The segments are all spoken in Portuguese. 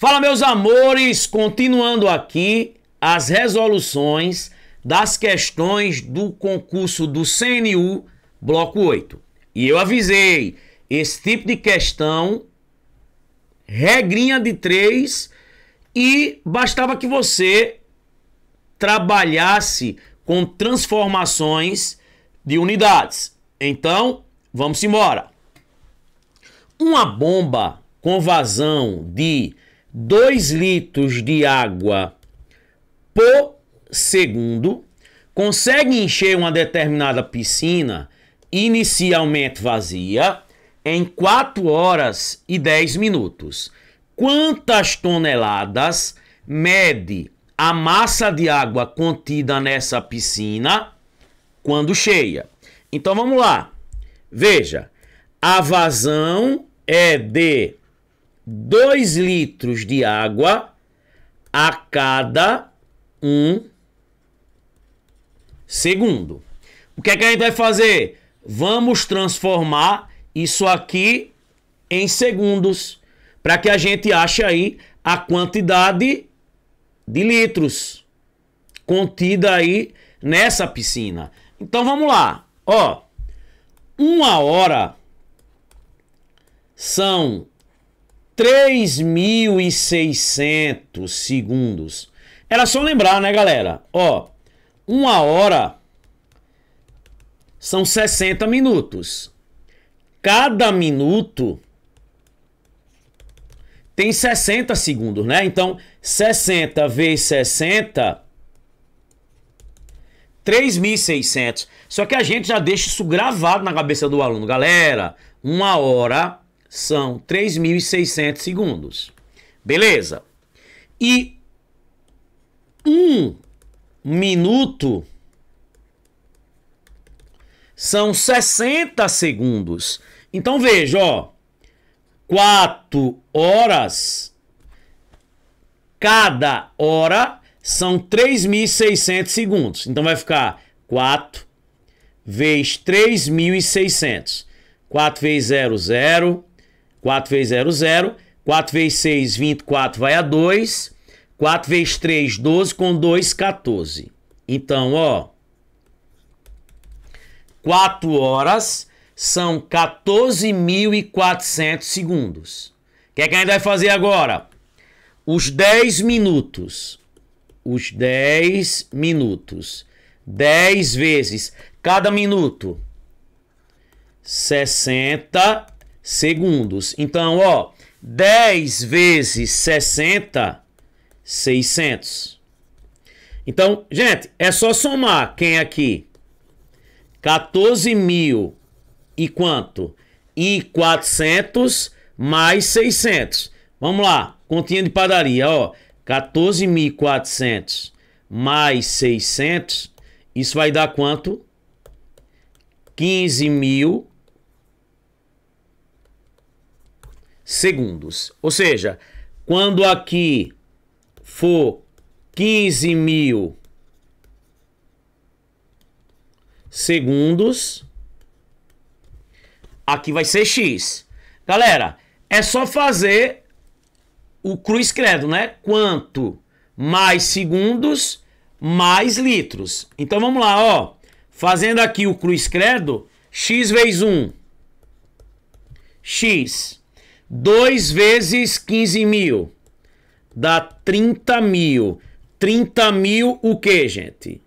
Fala, meus amores, continuando aqui as resoluções das questões do concurso do CNU Bloco 8. E eu avisei, esse tipo de questão, regrinha de três, e bastava que você trabalhasse com transformações de unidades. Então, vamos embora. Uma bomba com vazão de 2 litros de água por segundo, consegue encher uma determinada piscina inicialmente vazia em 4 horas e 10 minutos. Quantas toneladas mede a massa de água contida nessa piscina quando cheia? Então vamos lá. Veja, a vazão é de 2 litros de água a cada um segundo. O que é que a gente vai fazer? Vamos transformar isso aqui em segundos para que a gente ache aí a quantidade de litros contida aí nessa piscina. Então vamos lá. Ó, uma hora são 3.600 segundos. Era só lembrar, né, galera? Ó, uma hora são 60 minutos. Cada minuto tem 60 segundos, né? Então, 60 vezes 60 3.600. Só que a gente já deixa isso gravado na cabeça do aluno, galera. Uma hora são 3.600 segundos. Beleza. E um minuto são 60 segundos. Então veja, ó, 4 horas, cada hora são 3.600 segundos. Então vai ficar 4 vezes 3.600. 4 vezes 0, 0. 4 vezes 0, 0. 4 vezes 6, 24 vai a 2. 4 vezes 3, 12 com 2, 14. Então, ó. 4 horas são 14.400 segundos. O que, é que a gente vai fazer agora? Os 10 minutos. Os 10 minutos. 10 vezes cada minuto. 60 segundos. Então, ó, 10 vezes 60, 600. Então, gente, é só somar quem aqui? 14 mil e quanto? E 400 mais 600. Vamos lá, continha de padaria, ó. 14.400 mais 600, isso vai dar quanto? 15 mil segundos. Ou seja, quando aqui for 15 mil segundos, aqui vai ser X. Galera, é só fazer o cruz credo, né? Quanto mais segundos, mais litros. Então vamos lá, ó. Fazendo aqui o cruz credo, x vezes 1, x 2 vezes 15 mil dá 30 mil. 30 mil o que, gente?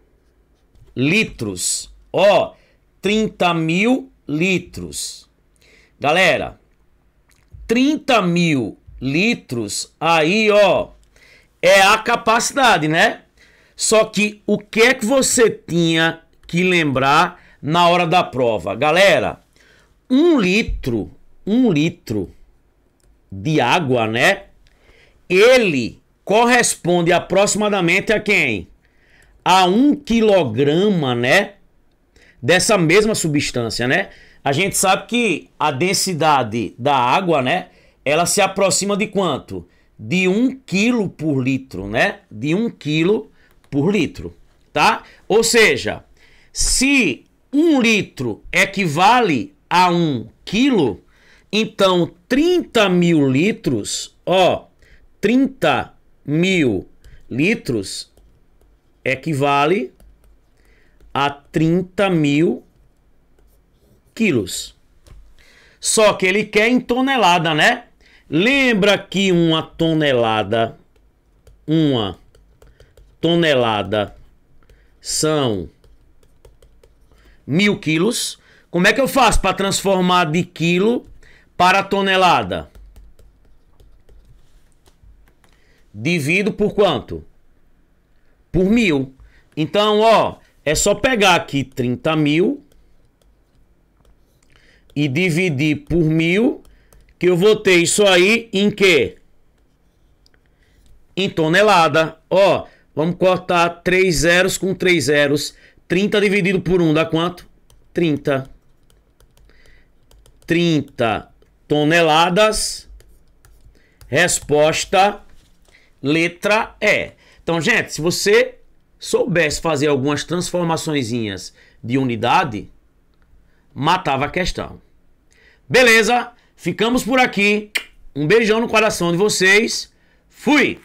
Litros. Ó, 30 mil litros. Galera, 30 mil litros aí, ó, é a capacidade, né? Só que o que é que você tinha que lembrar na hora da prova? Galera, um litro, um litro de água, né? Ele corresponde aproximadamente a quem? A um quilograma, né? Dessa mesma substância, né? A gente sabe que a densidade da água, né? Ela se aproxima de quanto? De um quilo por litro, né? De um quilo por litro, tá? Ou seja, se um litro equivale a um quilo, então, 30 mil litros, ó, 30 mil litros equivale a 30 mil quilos. Só que ele quer em tonelada, né? Lembra que uma tonelada, uma tonelada são mil quilos. Como é que eu faço para transformar de quilo para tonelada. Divido por quanto? Por mil. Então, ó, é só pegar aqui 30 mil e dividir por mil, que eu vou ter isso aí em quê? Em tonelada. Ó, vamos cortar 3 zeros com 3 zeros. 30 dividido por 1 dá quanto? 30. 30 toneladas. Resposta, letra E. Então, gente, se você soubesse fazer algumas transformaçõezinhas de unidade, matava a questão. Beleza? Ficamos por aqui. Um beijão no coração de vocês. Fui!